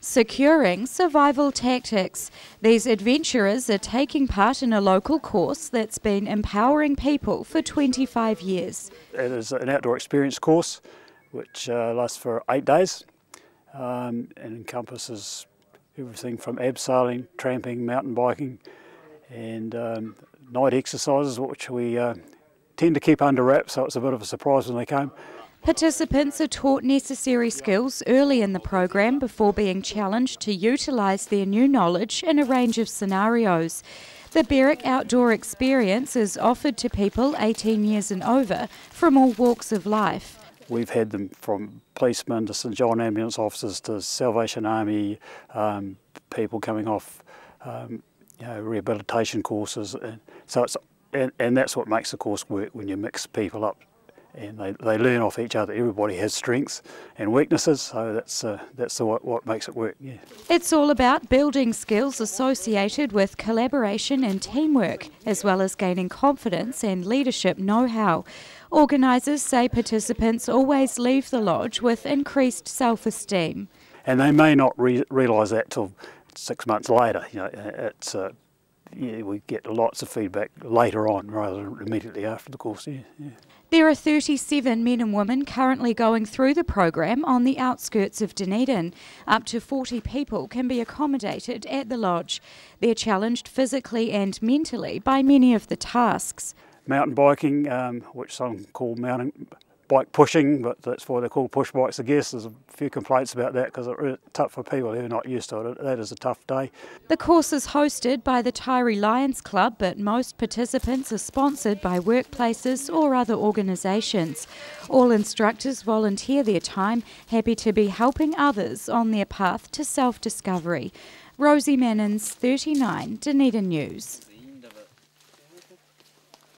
Securing Survival Tactics. These adventurers are taking part in a local course that's been empowering people for 25 years. It is an outdoor experience course which uh, lasts for eight days um, and encompasses everything from abseiling, tramping, mountain biking and um, night exercises which we uh, tend to keep under wraps so it's a bit of a surprise when they come. Participants are taught necessary skills early in the program before being challenged to utilise their new knowledge in a range of scenarios. The Berwick Outdoor Experience is offered to people 18 years and over from all walks of life. We've had them from policemen to St John ambulance officers to Salvation Army um, people coming off um, you know, rehabilitation courses. And so it's and, and that's what makes the course work when you mix people up and they, they learn off each other. Everybody has strengths and weaknesses, so that's uh, that's what, what makes it work. Yeah. It's all about building skills associated with collaboration and teamwork, as well as gaining confidence and leadership know-how. Organisers say participants always leave the lodge with increased self-esteem. And they may not re realise that till six months later. You know, it's uh, yeah, we get lots of feedback later on rather than immediately after the course. Yeah, yeah. There are 37 men and women currently going through the program on the outskirts of Dunedin. Up to 40 people can be accommodated at the lodge. They're challenged physically and mentally by many of the tasks. Mountain biking, um, which some call mountain, bike pushing, but that's why they're called push bikes, I guess. There's a few complaints about that because it's tough for people who are not used to it. That is a tough day. The course is hosted by the Tyree Lions Club, but most participants are sponsored by workplaces or other organisations. All instructors volunteer their time, happy to be helping others on their path to self discovery. Rosie Mannins, 39, Dunedin News.